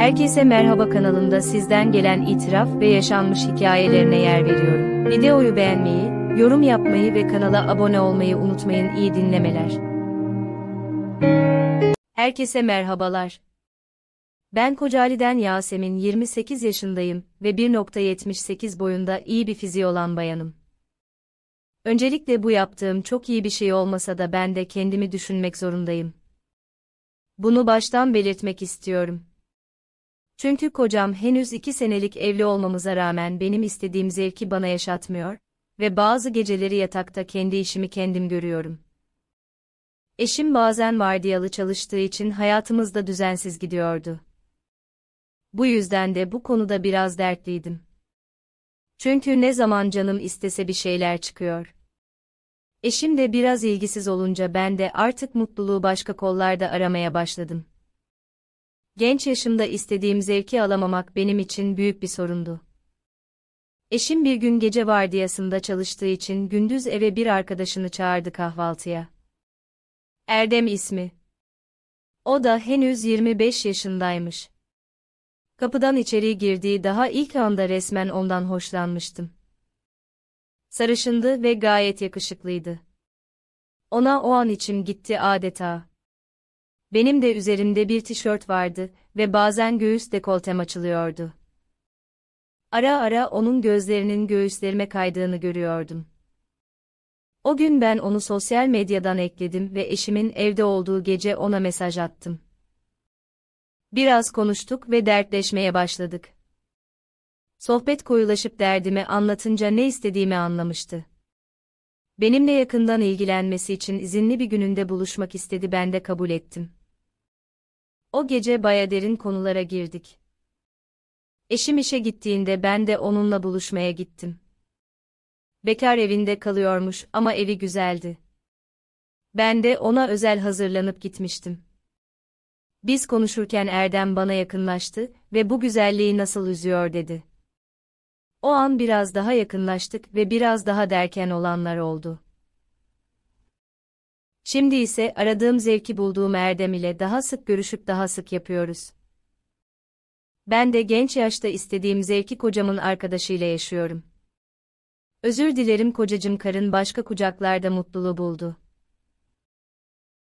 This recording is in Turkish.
Herkese merhaba kanalımda sizden gelen itiraf ve yaşanmış hikayelerine yer veriyorum. Videoyu beğenmeyi, yorum yapmayı ve kanala abone olmayı unutmayın. İyi dinlemeler. Herkese merhabalar. Ben Kocaeli'den Yasemin 28 yaşındayım ve 1.78 boyunda iyi bir olan bayanım. Öncelikle bu yaptığım çok iyi bir şey olmasa da ben de kendimi düşünmek zorundayım. Bunu baştan belirtmek istiyorum. Çünkü kocam henüz iki senelik evli olmamıza rağmen benim istediğim zevki bana yaşatmıyor ve bazı geceleri yatakta kendi işimi kendim görüyorum. Eşim bazen vardiyalı çalıştığı için hayatımızda düzensiz gidiyordu. Bu yüzden de bu konuda biraz dertliydim. Çünkü ne zaman canım istese bir şeyler çıkıyor. Eşim de biraz ilgisiz olunca ben de artık mutluluğu başka kollarda aramaya başladım. Genç yaşımda istediğim zevki alamamak benim için büyük bir sorundu. Eşim bir gün gece vardiyasında çalıştığı için gündüz eve bir arkadaşını çağırdı kahvaltıya. Erdem ismi. O da henüz 25 yaşındaymış. Kapıdan içeri girdiği daha ilk anda resmen ondan hoşlanmıştım. Sarışındı ve gayet yakışıklıydı. Ona o an içim gitti adeta. Benim de üzerimde bir tişört vardı ve bazen göğüs dekoltem açılıyordu. Ara ara onun gözlerinin göğüslerime kaydığını görüyordum. O gün ben onu sosyal medyadan ekledim ve eşimin evde olduğu gece ona mesaj attım. Biraz konuştuk ve dertleşmeye başladık. Sohbet koyulaşıp derdimi anlatınca ne istediğimi anlamıştı. Benimle yakından ilgilenmesi için izinli bir gününde buluşmak istedi ben de kabul ettim. O gece baya derin konulara girdik. Eşim işe gittiğinde ben de onunla buluşmaya gittim. Bekar evinde kalıyormuş ama evi güzeldi. Ben de ona özel hazırlanıp gitmiştim. Biz konuşurken Erdem bana yakınlaştı ve bu güzelliği nasıl üzüyor dedi. O an biraz daha yakınlaştık ve biraz daha derken olanlar oldu. Şimdi ise aradığım zevki bulduğum Erdem ile daha sık görüşüp daha sık yapıyoruz. Ben de genç yaşta istediğim zevki kocamın arkadaşıyla yaşıyorum. Özür dilerim kocacım karın başka kucaklarda mutluluğu buldu.